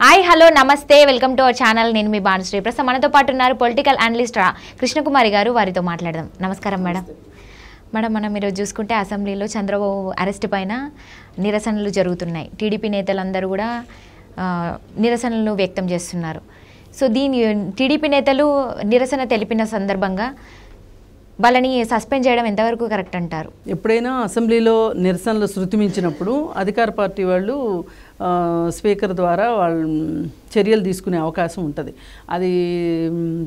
hi hello namaste welcome to our channel నేను మీ బాణశ్రీ ప్రస్తుతం మనతో పాటు ఉన్నారు పొలిటికల్ అనలిస్ట్ కృష్ణకుమారి గారు వారితో మాట్లాడదాం నమస్కారం మేడం మేడం మనం ఈరోజు చూసుకుంటే అసెంబ్లీలో చంద్రబాబు అరెస్ట్ పైన నిరసనలు జరుగుతున్నాయి టీడీపీ నేతలందరూ కూడా నిరసనలు వ్యక్తం చేస్తున్నారు సో దీని టీడీపీ నేతలు నిరసన తెలిపిన సందర్భంగా వాళ్ళని సస్పెండ్ చేయడం ఎంతవరకు కరెక్ట్ అంటారు ఎప్పుడైనా అసెంబ్లీలో నిరసనలు శృతిమించినప్పుడు అధికార పార్టీ వాళ్ళు స్పీకర్ ద్వారా వాళ్ళు చర్యలు తీసుకునే అవకాశం ఉంటుంది అది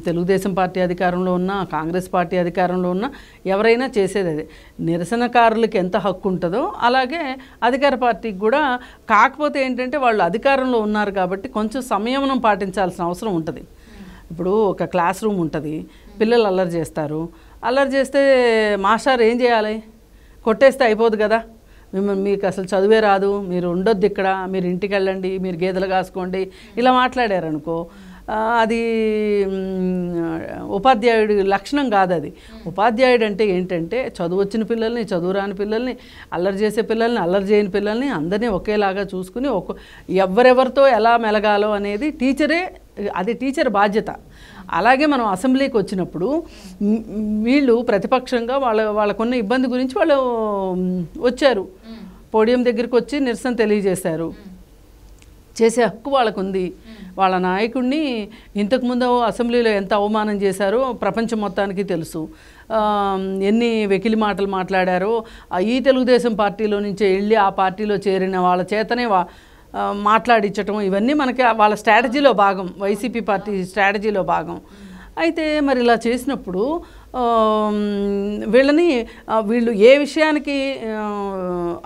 తెలుగుదేశం పార్టీ అధికారంలో ఉన్నా కాంగ్రెస్ పార్టీ అధికారంలో ఉన్నా ఎవరైనా చేసేది అది నిరసనకారులకు ఎంత హక్కు ఉంటుందో అలాగే అధికార పార్టీకి కూడా కాకపోతే ఏంటంటే వాళ్ళు అధికారంలో ఉన్నారు కాబట్టి కొంచెం సంయమనం పాటించాల్సిన అవసరం ఉంటుంది ఇప్పుడు ఒక క్లాస్ రూమ్ ఉంటుంది పిల్లలు అల్లరి చేస్తారు అల్లరి చేస్తే మాస్టర్ ఏం చేయాలి కొట్టేస్తే అయిపోదు కదా మిమ్మల్ని మీకు అసలు చదువే రాదు మీరు ఉండొద్దు ఇక్కడ మీరు ఇంటికి వెళ్ళండి మీరు గేదెలు కాసుకోండి ఇలా మాట్లాడారనుకో అది ఉపాధ్యాయుడి లక్షణం కాదు అది ఉపాధ్యాయుడు అంటే ఏంటంటే చదువు వచ్చిన పిల్లల్ని చదువు రాని పిల్లల్ని అల్లరి చేసే పిల్లల్ని అల్లరి చేయని పిల్లల్ని అందరినీ ఒకేలాగా చూసుకుని ఒక ఎవరెవరితో ఎలా మెలగాలో అనేది టీచరే అది టీచర్ బాధ్యత అలాగే మనం అసెంబ్లీకి వచ్చినప్పుడు వీళ్ళు ప్రతిపక్షంగా వాళ్ళ వాళ్ళకున్న ఇబ్బంది గురించి వాళ్ళు వచ్చారు పోడియం దగ్గరికి వచ్చి నిరసన తెలియజేశారు చేసే హక్కు వాళ్ళకుంది వాళ్ళ నాయకుడిని ఇంతకుముందు అసెంబ్లీలో ఎంత అవమానం చేశారో ప్రపంచం మొత్తానికి తెలుసు ఎన్ని వెకిలి మాటలు మాట్లాడారో ఈ తెలుగుదేశం పార్టీలో నుంచి వెళ్ళి ఆ పార్టీలో చేరిన వాళ్ళ చేతనే మాట్లాడించటం ఇవన్నీ మనకి వాళ్ళ స్ట్రాటజీలో భాగం వైసీపీ పార్టీ స్ట్రాటజీలో భాగం అయితే మరి ఇలా చేసినప్పుడు వీళ్ళని వీళ్ళు ఏ విషయానికి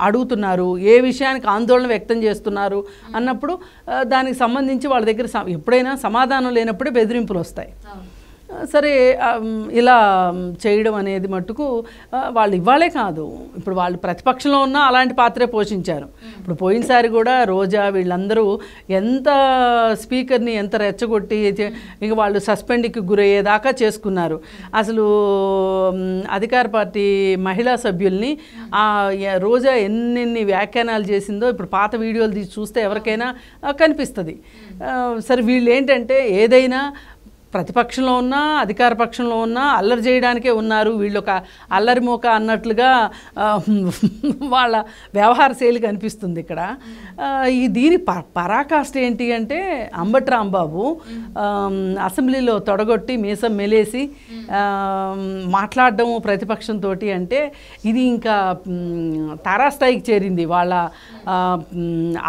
అడుగుతున్నారు ఏ విషయానికి ఆందోళన వ్యక్తం చేస్తున్నారు అన్నప్పుడు దానికి సంబంధించి వాళ్ళ దగ్గర ఎప్పుడైనా సమాధానం లేనప్పుడే బెదిరింపులు వస్తాయి సరే ఇలా చేయడం అనేది మట్టుకు వాళ్ళు ఇవ్వాలే కాదు ఇప్పుడు వాళ్ళు ప్రతిపక్షంలో ఉన్నా అలాంటి పాత్రే పోషించారు ఇప్పుడు పోయినసారి కూడా రోజా వీళ్ళందరూ ఎంత స్పీకర్ని ఎంత రెచ్చగొట్టి ఇంకా వాళ్ళు సస్పెండ్కి గురయ్యేదాకా చేసుకున్నారు అసలు అధికార పార్టీ మహిళా సభ్యుల్ని రోజా ఎన్నెన్ని వ్యాఖ్యానాలు చేసిందో ఇప్పుడు పాత వీడియోలు తీసి చూస్తే ఎవరికైనా కనిపిస్తుంది సరే వీళ్ళు ఏంటంటే ఏదైనా ప్రతిపక్షంలో ఉన్నా అధికార పక్షంలో ఉన్నా అల్లరి చేయడానికే ఉన్నారు ఒక అల్లరి మోక అన్నట్లుగా వాళ్ళ వ్యవహార శైలి కనిపిస్తుంది ఇక్కడ ఈ దీని ప పరాకాష్ట ఏంటి అంటే అంబట్ రాంబాబు అసెంబ్లీలో తొడగొట్టి మీసం మెలేసి మాట్లాడడము ప్రతిపక్షంతో అంటే ఇది ఇంకా తారాస్థాయికి చేరింది వాళ్ళ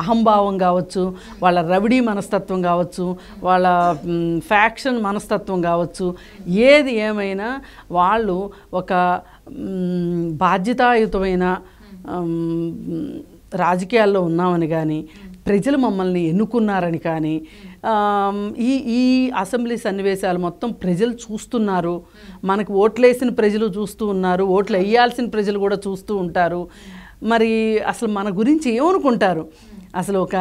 అహంభావం కావచ్చు వాళ్ళ రవిడీ మనస్తత్వం కావచ్చు వాళ్ళ ఫ్యాక్షన్ మన మనస్తత్వం కావచ్చు ఏది ఏమైనా వాళ్ళు ఒక బాధ్యతాయుతమైన రాజకీయాల్లో ఉన్నామని కానీ ప్రజలు మమ్మల్ని ఎన్నుకున్నారని కానీ ఈ ఈ అసెంబ్లీ సన్నివేశాలు మొత్తం ప్రజలు చూస్తున్నారు మనకు ఓట్లేసిన ప్రజలు చూస్తూ ఉన్నారు ఓట్లు వేయాల్సిన ప్రజలు కూడా చూస్తూ ఉంటారు మరి అసలు మన గురించి ఏమనుకుంటారు అసలు ఒక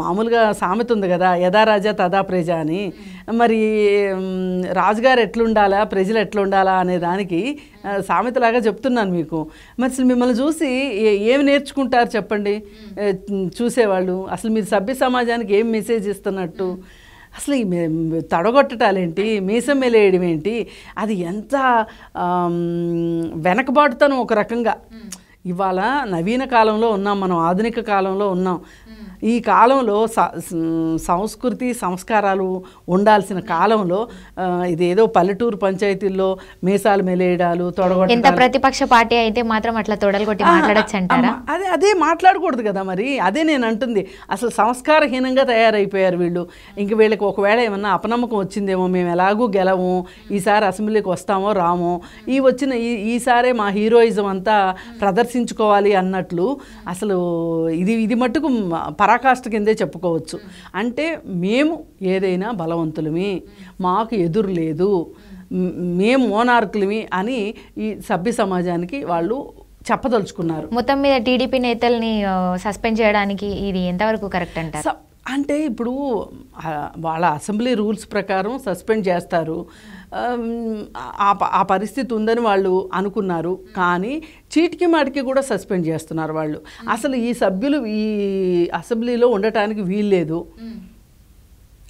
మామూలుగా సామెత ఉంది కదా యథారాజా రాజా తదా ప్రజ అని మరి రాజుగారు ఎట్లుండాలా ప్రజలు ఎట్లుండాలా అనే దానికి సామెతలాగా చెప్తున్నాను మీకు మరి అసలు మిమ్మల్ని చూసి ఏమి నేర్చుకుంటారు చెప్పండి చూసేవాళ్ళు అసలు మీరు సభ్య సమాజానికి ఏం మెసేజ్ ఇస్తున్నట్టు అసలు ఈ తడగొట్టటాలేంటి మీసం మేలేయడం ఏంటి అది ఎంత వెనకబాటుతాను ఒక రకంగా ఇవాళ నవీన కాలంలో ఉన్నాం మనం ఆధునిక కాలంలో ఉన్నాం ఈ కాలంలో సంస్కృతి సంస్కారాలు ఉండాల్సిన కాలంలో ఇదేదో పల్లెటూరు పంచాయతీల్లో మీసాలు మెలేయడాలు తొడగొట్టి ఎంత ప్రతిపక్ష పార్టీ అయితే మాత్రం అట్లా తొడలగొట్టి మాట్లాడచ్చు అంటారా అదే అదే మాట్లాడకూడదు కదా మరి అదే నేను అంటుంది అసలు సంస్కారహీనంగా తయారైపోయారు వీళ్ళు ఇంక వీళ్ళకి ఒకవేళ ఏమన్నా అపనమ్మకం వచ్చిందేమో మేము ఎలాగూ గెలము ఈసారి అసెంబ్లీకి వస్తామో రామో ఈ వచ్చిన ఈ ఈసారే మా హీరోయిజం అంతా ప్రదర్శించుకోవాలి అన్నట్లు అసలు ఇది ఇది మట్టుకు పరా పరాకాష్ఠ కిందే చెప్పుకోవచ్చు అంటే మేము ఏదైనా బలవంతులమే మాకు ఎదురు లేదు మేము మోనార్కులమి అని ఈ సభ్య సమాజానికి వాళ్ళు చెప్పదలుచుకున్నారు మొత్తం మీద టీడీపీ నేతల్ని సస్పెండ్ చేయడానికి ఇది ఎంతవరకు కరెక్ట్ అంటారు అంటే ఇప్పుడు వాళ్ళ అసెంబ్లీ రూల్స్ ప్రకారం సస్పెండ్ చేస్తారు ఆ పరిస్థితి ఉందని వాళ్ళు అనుకున్నారు కానీ చీటికి మాటికి కూడా సస్పెండ్ చేస్తున్నారు వాళ్ళు అసలు ఈ సభ్యులు ఈ అసెంబ్లీలో ఉండటానికి వీల్లేదు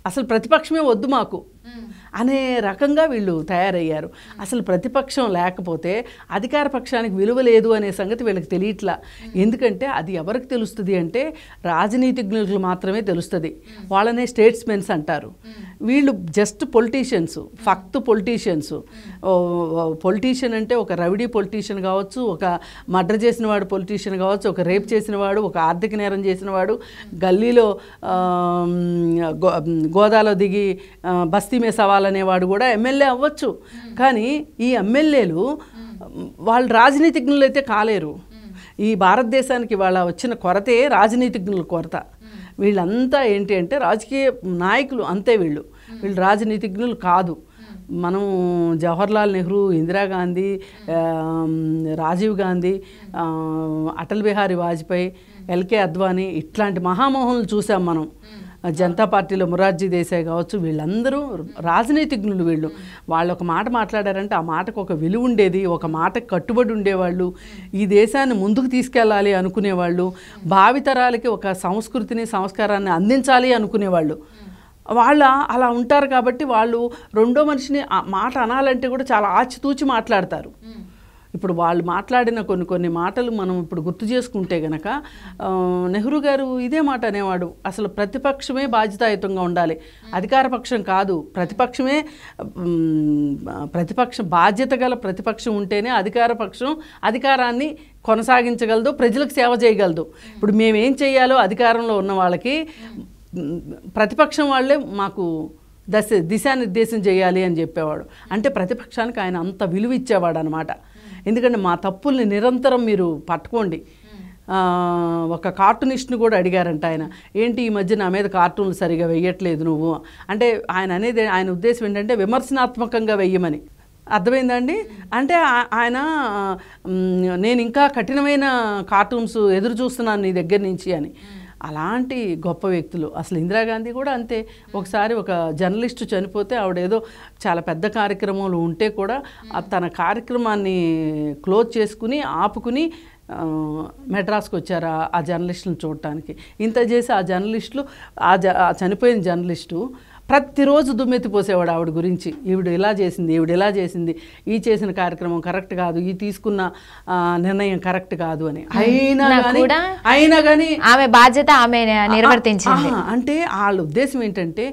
అసలు ప్రతిపక్షమే వద్దు మాకు అనే రకంగా వీళ్ళు తయారయ్యారు అసలు ప్రతిపక్షం లేకపోతే అధికార పక్షానికి విలువ లేదు అనే సంగతి వీళ్ళకి తెలియట్లా ఎందుకంటే అది ఎవరికి తెలుస్తుంది అంటే రాజనీతిజ్ఞులకు మాత్రమే తెలుస్తుంది వాళ్ళనే స్టేట్స్మెన్స్ అంటారు వీళ్ళు జస్ట్ పొలిటీషియన్స్ ఫక్త్ పొలిటీషియన్స్ పొలిటీషియన్ అంటే ఒక రవిడీ పొలిటీషియన్ కావచ్చు ఒక మర్డర్ చేసిన వాడు పొలిటీషియన్ కావచ్చు ఒక రేప్ చేసిన వాడు ఒక ఆర్థిక నేరం చేసిన వాడు గల్లీలో గోదాలో దిగి బస్తీ మే సవాల్ అనేవాడు కూడా ఎమ్మెల్యే అవ్వచ్చు కానీ ఈ ఎమ్మెల్యేలు వాళ్ళు రాజనీతిజ్ఞులు అయితే కాలేరు ఈ భారతదేశానికి వాళ్ళ వచ్చిన కొరతే రాజనీతిజ్ఞుల కొరత వీళ్ళంతా ఏంటి అంటే రాజకీయ నాయకులు అంతే వీళ్ళు వీళ్ళు రాజనీతిజ్ఞులు కాదు మనం జవహర్లాల్ నెహ్రూ ఇందిరాగాంధీ రాజీవ్ గాంధీ అటల్ బిహారీ వాజ్పేయి ఎల్కే అద్వానీ ఇట్లాంటి మహామోహన్లు చూసాం మనం జనతా పార్టీలో మురార్జీ దేశాయ్ కావచ్చు వీళ్ళందరూ రాజనీతిజ్ఞులు వీళ్ళు వాళ్ళు ఒక మాట మాట్లాడారంటే ఆ మాటకు ఒక విలువ ఉండేది ఒక మాటకు కట్టుబడి ఉండేవాళ్ళు ఈ దేశాన్ని ముందుకు తీసుకెళ్ళాలి అనుకునేవాళ్ళు భావితరాలకి ఒక సంస్కృతిని సంస్కారాన్ని అందించాలి అనుకునేవాళ్ళు వాళ్ళ అలా ఉంటారు కాబట్టి వాళ్ళు రెండో మనిషిని మాట అనాలంటే కూడా చాలా ఆచితూచి మాట్లాడతారు ఇప్పుడు వాళ్ళు మాట్లాడిన కొన్ని కొన్ని మాటలు మనం ఇప్పుడు గుర్తు చేసుకుంటే గనక నెహ్రూ గారు ఇదే మాట అనేవాడు అసలు ప్రతిపక్షమే బాధ్యతాయుతంగా ఉండాలి అధికార పక్షం కాదు ప్రతిపక్షమే ప్రతిపక్ష బాధ్యత గల ప్రతిపక్షం ఉంటేనే అధికార పక్షం అధికారాన్ని కొనసాగించగలదు ప్రజలకు సేవ చేయగలదు ఇప్పుడు మేమేం చేయాలో అధికారంలో ఉన్న వాళ్ళకి ప్రతిపక్షం వాళ్ళే మాకు దశ దిశానిర్దేశం చేయాలి అని చెప్పేవాడు అంటే ప్రతిపక్షానికి ఆయన అంత విలువ ఇచ్చేవాడు అనమాట ఎందుకంటే మా తప్పుల్ని నిరంతరం మీరు పట్టుకోండి ఒక కార్టూనిస్ట్ని కూడా అడిగారంట ఆయన ఏంటి ఈ మధ్య నా మీద కార్టూన్లు సరిగా వెయ్యట్లేదు నువ్వు అంటే ఆయన అనేది ఆయన ఉద్దేశం ఏంటంటే విమర్శనాత్మకంగా వెయ్యమని అర్థమైందండి అంటే ఆయన నేను ఇంకా కఠినమైన కార్టూన్స్ ఎదురు చూస్తున్నాను నీ దగ్గర నుంచి అని అలాంటి గొప్ప వ్యక్తులు అసలు ఇందిరాగాంధీ కూడా అంతే ఒకసారి ఒక జర్నలిస్ట్ చనిపోతే ఆవిడేదో చాలా పెద్ద కార్యక్రమాలు ఉంటే కూడా తన కార్యక్రమాన్ని క్లోజ్ చేసుకుని ఆపుకుని మెడ్రాస్కి వచ్చారు ఆ జర్నలిస్టులను చూడటానికి ఇంత చేసి ఆ జర్నలిస్టులు ఆ చనిపోయిన జర్నలిస్టు ప్రతిరోజు దుమ్మెత్తి పోసేవాడు ఆవిడ గురించి ఈవిడ ఇలా చేసింది ఈవిడ ఇలా చేసింది ఈ చేసిన కార్యక్రమం కరెక్ట్ కాదు ఈ తీసుకున్న నిర్ణయం కరెక్ట్ కాదు అని అయినా కానీ అయినా కానీ ఆమె బాధ్యత ఆమె నిర్వర్తించింది అంటే వాళ్ళ ఉద్దేశం ఏంటంటే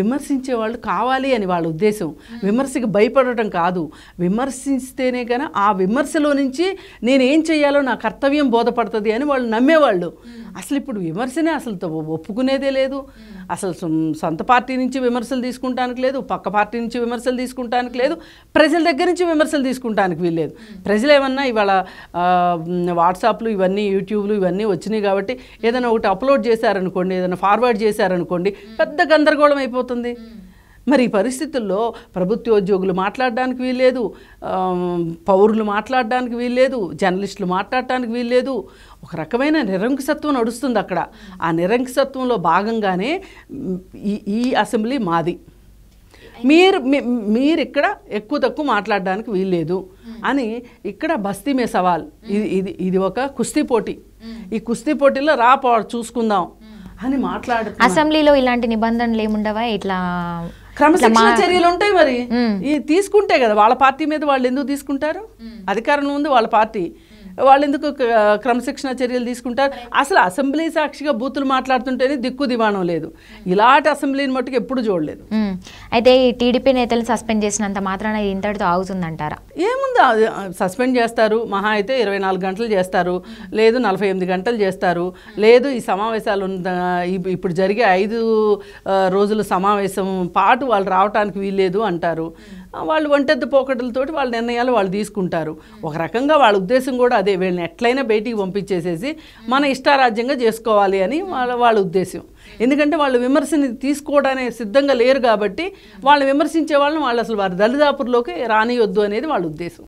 విమర్శించే వాళ్ళు కావాలి అని వాళ్ళ ఉద్దేశం విమర్శకి భయపడటం కాదు విమర్శిస్తేనే కానీ ఆ విమర్శలో నుంచి నేనేం చేయాలో నా కర్తవ్యం బోధపడుతుంది అని వాళ్ళు నమ్మేవాళ్ళు అసలు ఇప్పుడు విమర్శనే అసలు ఒప్పుకునేదే లేదు అసలు సొంత పార్టీ నుంచి విమర్శలు తీసుకుంటానికి లేదు పక్క పార్టీ నుంచి విమర్శలు తీసుకుంటానికి లేదు ప్రజల దగ్గర నుంచి విమర్శలు తీసుకుంటానికి వీల్లేదు ప్రజలు ఏమన్నా ఇవాళ వాట్సాప్లు ఇవన్నీ యూట్యూబ్లు ఇవన్నీ వచ్చినాయి కాబట్టి ఏదైనా ఒకటి అప్లోడ్ చేశారనుకోండి ఏదైనా ఫార్వర్డ్ చేశారనుకోండి పెద్ద గందరగోళం అయిపోతుంది మరి ఈ పరిస్థితుల్లో ప్రభుత్వోద్యోగులు మాట్లాడడానికి వీల్లేదు పౌరులు మాట్లాడడానికి వీల్లేదు జర్నలిస్టులు మాట్లాడటానికి వీల్లేదు ఒక రకమైన నిరంకుశత్వం నడుస్తుంది అక్కడ ఆ నిరంకుశత్వంలో భాగంగానే ఈ ఈ అసెంబ్లీ మాది మీరు మీరు ఇక్కడ ఎక్కువ తక్కువ మాట్లాడడానికి వీల్లేదు అని ఇక్కడ బస్తీ మే సవాల్ ఇది ఇది ఇది ఒక కుస్తీ పోటీ ఈ కుస్తీ పోటీలో రా చూసుకుందాం అని మాట్లాడు అసెంబ్లీలో ఇలాంటి నిబంధనలు ఏముండవా ఇట్లా క్రమశిక్షణ చర్యలు ఉంటాయి మరి ఈ తీసుకుంటే కదా వాళ్ళ పార్టీ మీద వాళ్ళు ఎందుకు తీసుకుంటారు అధికారంలో ఉంది వాళ్ళ పార్టీ వాళ్ళు ఎందుకు క్రమశిక్షణ చర్యలు తీసుకుంటారు అసలు అసెంబ్లీ సాక్షిగా బూతులు మాట్లాడుతుంటేనే దిక్కు దివాణం లేదు ఇలాంటి అసెంబ్లీని మట్టుకు ఎప్పుడు చూడలేదు అయితే ఈ టీడీపీ నేతలు సస్పెండ్ చేసినంత మాత్రాన ఇంతటితో ఆగుతుందంటారా ఏముంది సస్పెండ్ చేస్తారు మహా అయితే ఇరవై నాలుగు గంటలు చేస్తారు లేదు నలభై ఎనిమిది గంటలు చేస్తారు లేదు ఈ సమావేశాలు ఇప్పుడు జరిగే ఐదు రోజుల సమావేశం పాటు వాళ్ళు రావడానికి వీల్లేదు అంటారు వాళ్ళు వంటెద్దు పోకటలతోటి వాళ్ళ నిర్ణయాలు వాళ్ళు తీసుకుంటారు ఒక రకంగా వాళ్ళ ఉద్దేశం కూడా అదే వీళ్ళని ఎట్లయినా బయటికి పంపించేసేసి మన ఇష్టారాజ్యంగా చేసుకోవాలి అని వాళ్ళ వాళ్ళ ఉద్దేశం ఎందుకంటే వాళ్ళు విమర్శని తీసుకోవడానికి సిద్ధంగా లేరు కాబట్టి వాళ్ళు విమర్శించే వాళ్ళని వాళ్ళు అసలు వారి దళిదాపురలోకి రానియొద్దు అనేది వాళ్ళ ఉద్దేశం